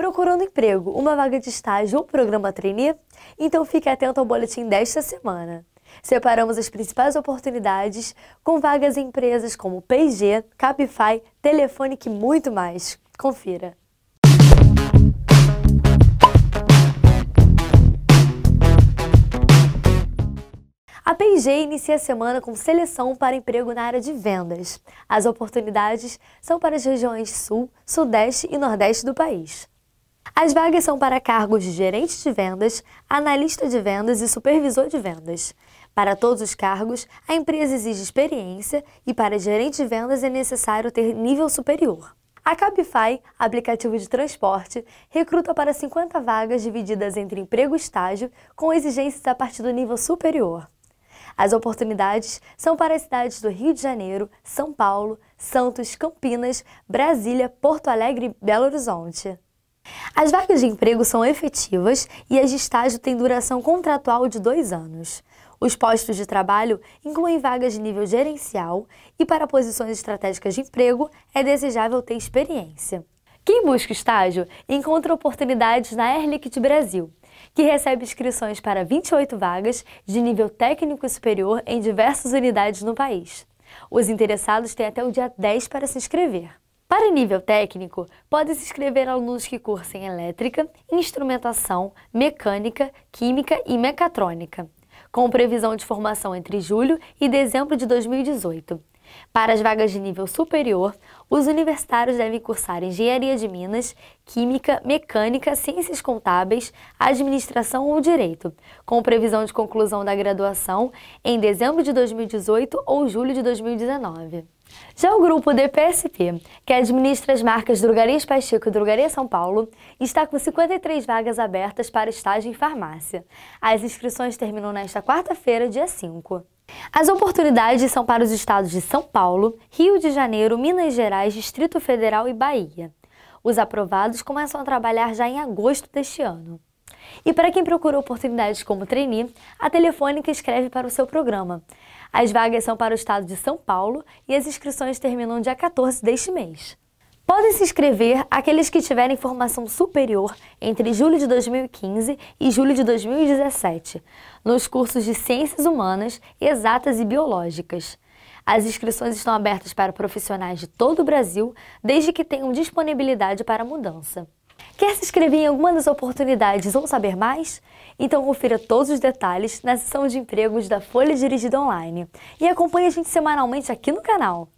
Procurando emprego, uma vaga de estágio ou programa trainee? Então fique atento ao boletim desta semana. Separamos as principais oportunidades com vagas em empresas como P&G, Capify, Telefônica e muito mais. Confira. A P&G inicia a semana com seleção para emprego na área de vendas. As oportunidades são para as regiões Sul, Sudeste e Nordeste do país. As vagas são para cargos de gerente de vendas, analista de vendas e supervisor de vendas. Para todos os cargos, a empresa exige experiência e para gerente de vendas é necessário ter nível superior. A Cabify, aplicativo de transporte, recruta para 50 vagas divididas entre emprego e estágio, com exigências a partir do nível superior. As oportunidades são para as cidades do Rio de Janeiro, São Paulo, Santos, Campinas, Brasília, Porto Alegre e Belo Horizonte. As vagas de emprego são efetivas e as de estágio têm duração contratual de dois anos. Os postos de trabalho incluem vagas de nível gerencial e, para posições estratégicas de emprego, é desejável ter experiência. Quem busca estágio encontra oportunidades na Air Liquid Brasil, que recebe inscrições para 28 vagas de nível técnico superior em diversas unidades no país. Os interessados têm até o dia 10 para se inscrever. Para nível técnico, podem se inscrever alunos que cursem elétrica, instrumentação, mecânica, química e mecatrônica, com previsão de formação entre julho e dezembro de 2018. Para as vagas de nível superior, os universitários devem cursar Engenharia de Minas, Química, Mecânica, Ciências Contábeis, Administração ou Direito, com previsão de conclusão da graduação em dezembro de 2018 ou julho de 2019. Já o grupo DPSP, que administra as marcas Drogarias Pacheco e Drogaria São Paulo, está com 53 vagas abertas para estágio em farmácia. As inscrições terminam nesta quarta-feira, dia 5. As oportunidades são para os estados de São Paulo, Rio de Janeiro, Minas Gerais, Distrito Federal e Bahia. Os aprovados começam a trabalhar já em agosto deste ano. E para quem procura oportunidades como trainee, a Telefônica escreve para o seu programa. As vagas são para o estado de São Paulo e as inscrições terminam dia 14 deste mês. Podem se inscrever aqueles que tiverem formação superior entre julho de 2015 e julho de 2017, nos cursos de Ciências Humanas, Exatas e Biológicas. As inscrições estão abertas para profissionais de todo o Brasil, desde que tenham disponibilidade para a mudança. Quer se inscrever em alguma das oportunidades ou saber mais? Então confira todos os detalhes na seção de empregos da Folha Dirigida Online e acompanhe a gente semanalmente aqui no canal.